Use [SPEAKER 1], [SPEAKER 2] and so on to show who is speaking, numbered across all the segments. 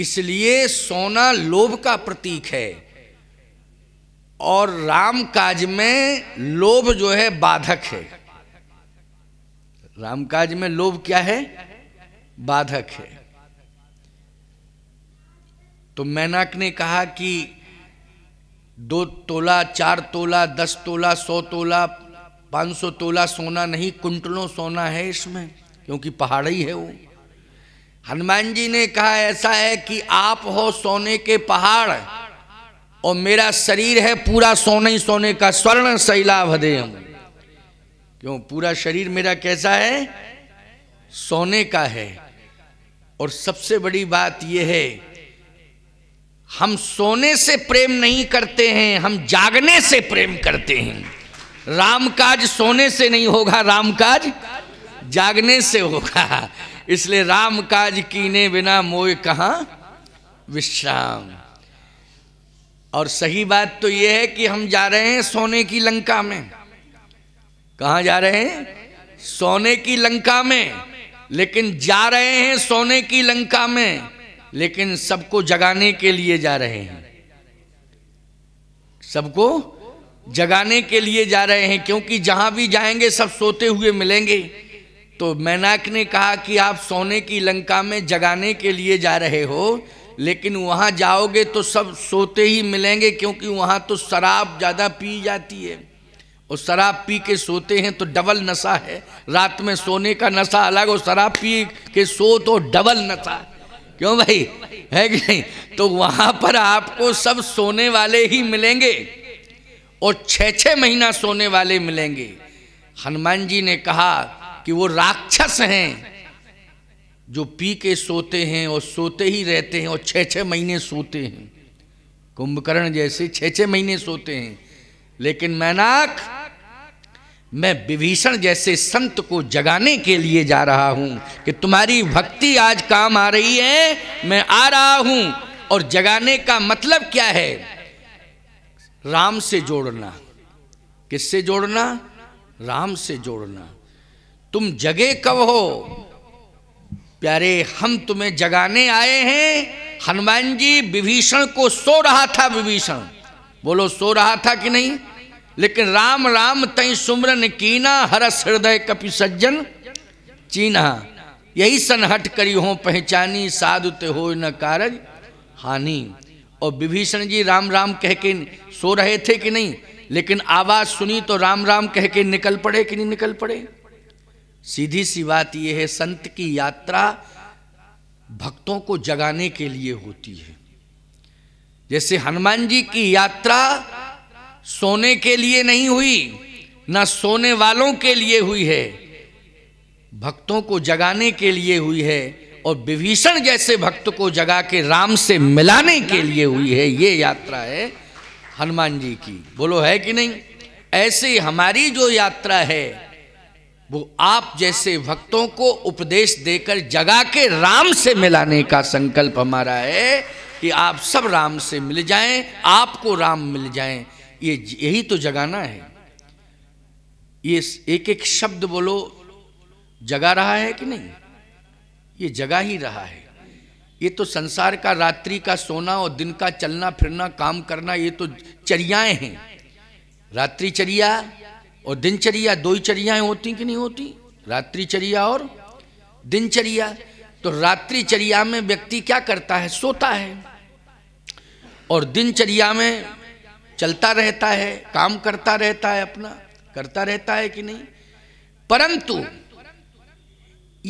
[SPEAKER 1] इसलिए सोना लोभ का प्रतीक है और राम काज में लोभ जो है बाधक है राम काज में लोभ क्या है बाधक है तो मैनाक ने कहा कि दो तोला चार तोला दस तोला सौ तोला पांच सौ तोला सोना नहीं कुंटलों सोना है इसमें क्योंकि पहाड़ी है वो हनुमान जी ने कहा ऐसा है कि आप हो सोने के पहाड़ और मेरा शरीर है पूरा सोने ही सोने का स्वर्ण शैला दे क्यों पूरा शरीर मेरा कैसा है सोने का है और सबसे बड़ी बात यह है हम सोने से प्रेम नहीं करते हैं हम जागने से प्रेम करते हैं रामकाज सोने से नहीं होगा रामकाज जागने से होगा इसलिए राम काज कीने बिना मोय कहा विश्राम और सही बात तो यह है कि हम जा रहे हैं सोने की लंका में कहा जा रहे हैं सोने की लंका में लेकिन जा रहे हैं सोने की लंका में लेकिन सबको जगाने के लिए जा रहे हैं सबको जगाने के लिए जा रहे हैं क्योंकि जहां भी जाएंगे सब सोते हुए मिलेंगे तो मैनाक ने कहा कि आप सोने की लंका में जगाने के लिए जा रहे हो लेकिन वहाँ जाओगे तो सब सोते ही मिलेंगे क्योंकि वहाँ तो शराब ज़्यादा पी जाती है और शराब पी के सोते हैं तो डबल नशा है रात में सोने का नशा अलग और शराब पी के सो तो डबल नशा क्यों भाई है कि नहीं तो वहाँ पर आपको सब सोने वाले ही मिलेंगे और छः छः महीना सोने वाले मिलेंगे हनुमान जी ने कहा कि वो राक्षस हैं जो पी के सोते हैं और सोते ही रहते हैं और छः छः महीने सोते हैं कुंभकर्ण जैसे छः छः महीने सोते हैं लेकिन मैनाक मैं विभीषण जैसे संत को जगाने के लिए जा रहा हूं कि तुम्हारी भक्ति आज काम आ रही है मैं आ रहा हूं और जगाने का मतलब क्या है राम से जोड़ना किससे जोड़ना राम से जोड़ना तुम जगे कब हो प्यारे हम तुम्हें जगाने आए हैं हनुमान जी विभीषण को सो रहा था विभीषण बोलो सो रहा था कि नहीं लेकिन राम राम तई सुमरन कीना हरस हृदय कपि सज्जन चीना यही सनहट करी हो पहचानी साधु ते हो न कारज हानि और विभीषण जी राम राम कह के सो रहे थे कि नहीं लेकिन आवाज़ सुनी तो राम राम कह के निकल पड़े कि नहीं निकल पड़े सीधी सी बात यह है संत की यात्रा भक्तों को जगाने के लिए होती है जैसे हनुमान जी की यात्रा सोने के लिए नहीं हुई ना सोने वालों के लिए हुई है भक्तों को जगाने के लिए हुई है और विभीषण जैसे भक्त को जगा के राम से मिलाने के लिए हुई है ये यात्रा है हनुमान जी की बोलो है कि नहीं ऐसे हमारी जो यात्रा है वो आप जैसे भक्तों को उपदेश देकर जगा के राम से मिलाने का संकल्प हमारा है कि आप सब राम से मिल जाएं आपको राम मिल जाएं ये यही तो जगाना है ये एक एक शब्द बोलो जगा रहा है कि नहीं ये जगा ही रहा है ये तो संसार का रात्रि का सोना और दिन का चलना फिरना काम करना ये तो चर्याएं हैं रात्रिचर्या और दिनचर्या दो ही चर्याएं होती कि नहीं होती रात्रिचर्या और दिनचर्या तो रात्रिचर्या में व्यक्ति क्या करता है सोता है और दिनचर्या में चलता रहता है काम करता रहता है अपना करता रहता है कि नहीं परंतु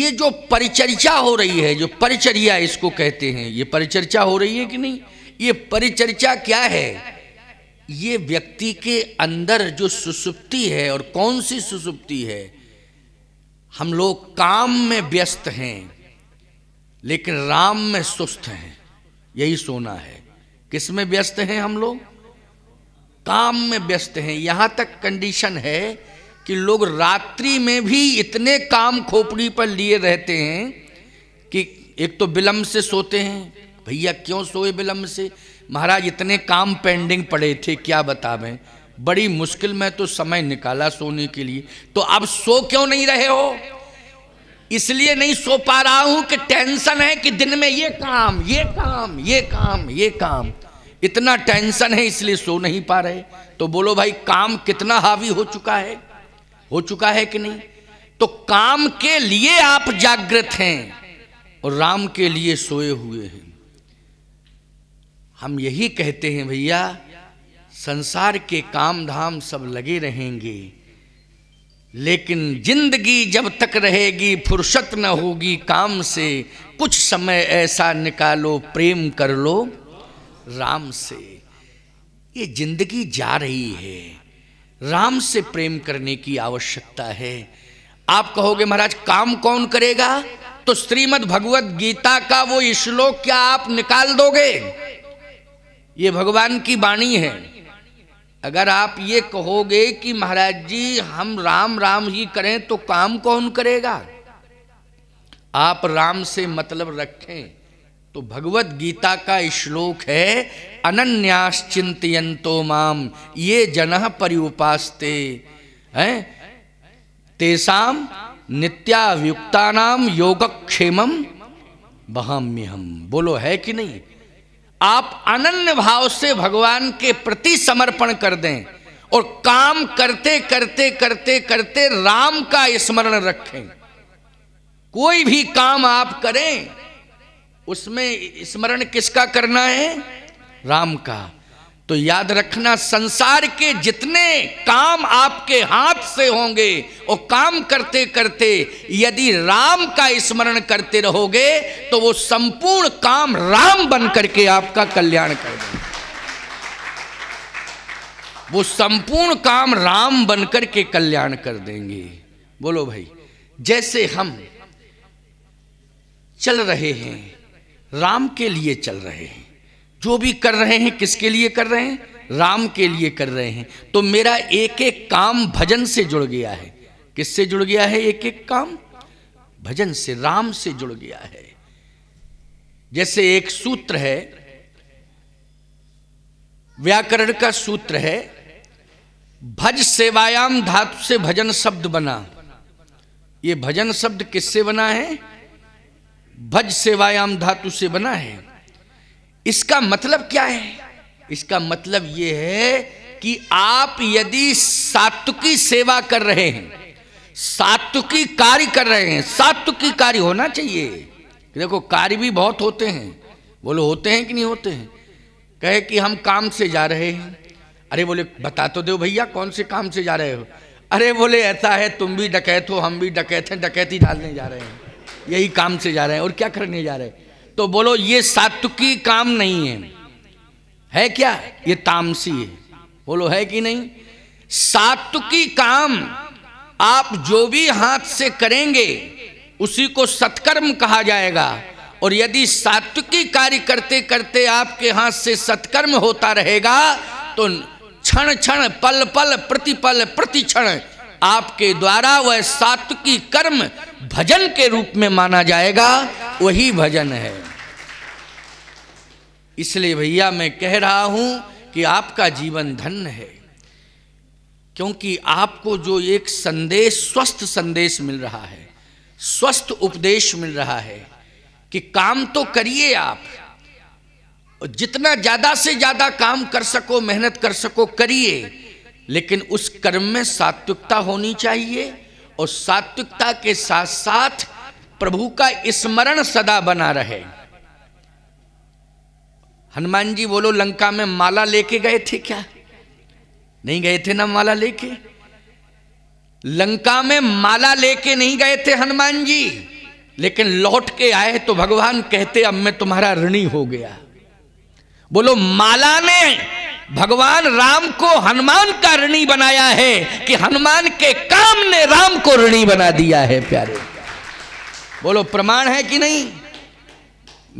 [SPEAKER 1] ये जो परिचर्चा हो रही है जो परिचर्या इसको कहते हैं ये परिचर्चा हो रही है कि नहीं ये परिचर्चा क्या है ये व्यक्ति के अंदर जो सुसुप्ति है और कौन सी सुसुप्ति है हम लोग काम में व्यस्त हैं लेकिन राम में सुस्त हैं यही सोना है किस में व्यस्त हैं हम लोग काम में व्यस्त हैं यहां तक कंडीशन है कि लोग रात्रि में भी इतने काम खोपड़ी पर लिए रहते हैं कि एक तो विलंब से सोते हैं भैया क्यों सोए विलम्ब से महाराज इतने काम पेंडिंग पड़े थे क्या बतावें बड़ी मुश्किल में तो समय निकाला सोने के लिए तो अब सो क्यों नहीं रहे हो इसलिए नहीं सो पा रहा हूं कि टेंशन है कि दिन में ये काम ये काम ये काम ये काम इतना टेंशन है इसलिए सो नहीं पा रहे तो बोलो भाई काम कितना हावी हो चुका है हो चुका है कि नहीं तो काम के लिए आप जागृत हैं और राम के लिए सोए हुए हैं हम यही कहते हैं भैया संसार के काम धाम सब लगे रहेंगे लेकिन जिंदगी जब तक रहेगी फुर्सत न होगी काम से कुछ समय ऐसा निकालो प्रेम कर लो राम से ये जिंदगी जा रही है राम से प्रेम करने की आवश्यकता है आप कहोगे महाराज काम कौन करेगा तो श्रीमद भगवत गीता का वो श्लोक क्या आप निकाल दोगे ये भगवान की वाणी है अगर आप ये कहोगे कि महाराज जी हम राम राम ही करें तो काम कौन करेगा आप राम से मतलब रखें तो भगवत गीता का श्लोक है अनन्यास चिंतो माम ये जन उपास हैं तेसाम नित्याभियुक्ता नाम योगक्षेम बहाम्य हम बोलो है कि नहीं आप अनन्य भाव से भगवान के प्रति समर्पण कर दें और काम करते करते करते करते राम का स्मरण रखें कोई भी काम आप करें उसमें स्मरण किसका करना है राम का तो याद रखना संसार के जितने काम आपके हाथ से होंगे और काम करते करते यदि राम का स्मरण करते रहोगे तो वो संपूर्ण काम राम बन करके आपका कल्याण कर देंगे वो संपूर्ण काम राम बन करके कल्याण कर देंगे बोलो भाई जैसे हम चल रहे हैं राम के लिए चल रहे हैं जो भी कर रहे हैं किसके लिए कर रहे हैं राम के लिए कर रहे हैं तो मेरा एक एक काम भजन से जुड़ गया है किससे जुड़ गया है एक एक काम भजन से राम से जुड़ गया है जैसे एक सूत्र है व्याकरण का सूत्र है भज सेवायाम धातु से भजन शब्द बना ये भजन शब्द किससे बना है भज सेवायाम धातु से बना है इसका मतलब क्या है इसका मतलब ये है कि आप यदि सात्विकी सेवा कर रहे हैं सात्विकी कार्य कर रहे हैं सात्विकी कार्य होना चाहिए देखो कार्य भी बहुत होते हैं बोलो होते हैं कि नहीं होते हैं कहे कि हम काम से जा रहे हैं अरे बोले बता तो दो भैया कौन से काम से जा रहे हो अरे बोले ऐसा है तुम भी डकैत हो हम भी डकैत हैं डकैती डालने जा रहे हैं यही काम से जा रहे हैं और क्या करने जा रहे हैं तो बोलो ये सात्विकी काम नहीं है है क्या ये तामसी है बोलो है कि नहीं सात्विकी काम आप जो भी हाथ से करेंगे उसी को सत्कर्म कहा जाएगा और यदि सात्विकी कार्य करते करते आपके हाथ से सत्कर्म होता रहेगा तो क्षण क्षण पल पल प्रतिपल क्षण आपके द्वारा वह सात्विकी कर्म भजन के रूप में माना जाएगा वही भजन है इसलिए भैया मैं कह रहा हूं कि आपका जीवन धन्य है क्योंकि आपको जो एक संदेश स्वस्थ संदेश मिल रहा है स्वस्थ उपदेश मिल रहा है कि काम तो करिए आप जितना ज़्यादा से ज़्यादा काम कर सको मेहनत कर सको करिए लेकिन उस कर्म में सात्विकता होनी चाहिए और सात्विकता के साथ साथ प्रभु का स्मरण सदा बना रहे हनुमान जी बोलो लंका में माला लेके गए थे क्या नहीं गए थे ना माला लेके लंका में माला लेके नहीं गए थे हनुमान जी लेकिन लौट के आए तो भगवान कहते अब मैं तुम्हारा ऋणी हो गया बोलो माला ने भगवान राम को हनुमान का ऋणी बनाया है कि हनुमान के काम ने राम को ऋणी बना दिया है प्यारे बोलो प्रमाण है कि नहीं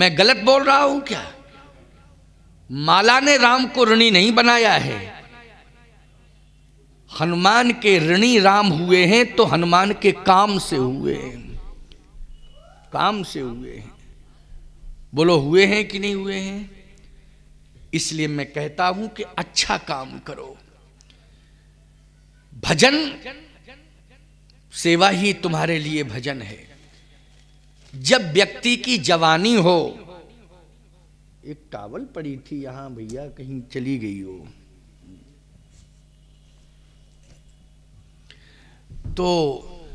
[SPEAKER 1] मैं गलत बोल रहा हूं क्या माला ने राम को ऋणी नहीं बनाया है हनुमान के ऋणी राम हुए हैं तो हनुमान के काम से हुए हैं काम से हुए हैं बोलो हुए हैं कि नहीं हुए हैं इसलिए मैं कहता हूं कि अच्छा काम करो भजन सेवा ही तुम्हारे लिए भजन है जब व्यक्ति की जवानी हो एक टावल पड़ी थी यहाँ भैया कहीं चली गई हो तो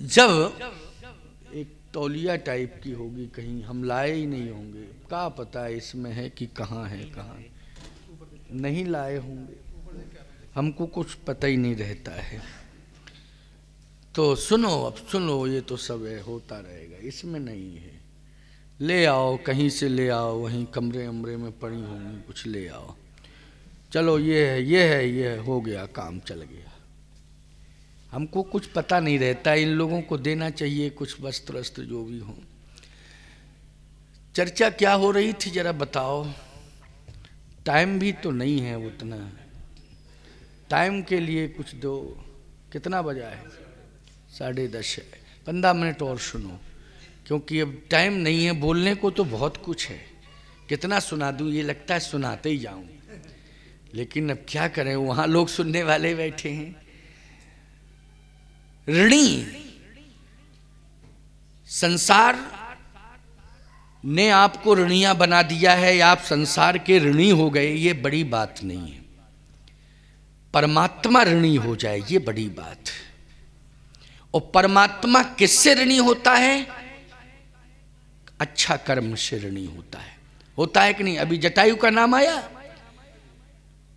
[SPEAKER 1] जब एक तौलिया टाइप की होगी कहीं हम लाए ही नहीं होंगे का पता इसमें है कि कहाँ है कहाँ नहीं लाए होंगे हमको कुछ पता ही नहीं रहता है तो सुनो अब सुनो ये तो सब होता रहेगा इसमें नहीं है ले आओ कहीं से ले आओ वहीं कमरे अमरे में पड़ी होंगी कुछ ले आओ चलो ये है ये है ये है हो गया काम चल गया हमको कुछ पता नहीं रहता इन लोगों को देना चाहिए कुछ वस्त्र वस्त्र जो भी हो चर्चा क्या हो रही थी जरा बताओ टाइम भी तो नहीं है उतना टाइम के लिए कुछ दो कितना बजा है साढ़े दस है पंद्रह मिनट और सुनो क्योंकि अब टाइम नहीं है बोलने को तो बहुत कुछ है कितना सुना दूँ ये लगता है सुनाते ही जाऊँ लेकिन अब क्या करें वहाँ लोग सुनने वाले बैठे हैं ऋणी संसार ने आपको ऋणिया बना दिया है या आप संसार के ऋणी हो गए ये बड़ी बात नहीं है परमात्मा ऋणी हो जाए ये बड़ी बात और परमात्मा किससे ऋणी होता है अच्छा कर्म श्रेणी होता है होता है कि नहीं अभी जटायु का नाम आया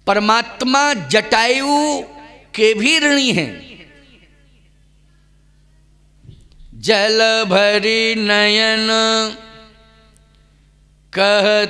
[SPEAKER 1] परमात्मा जटायु के भी ऋणी हैं जल भरी नयन कह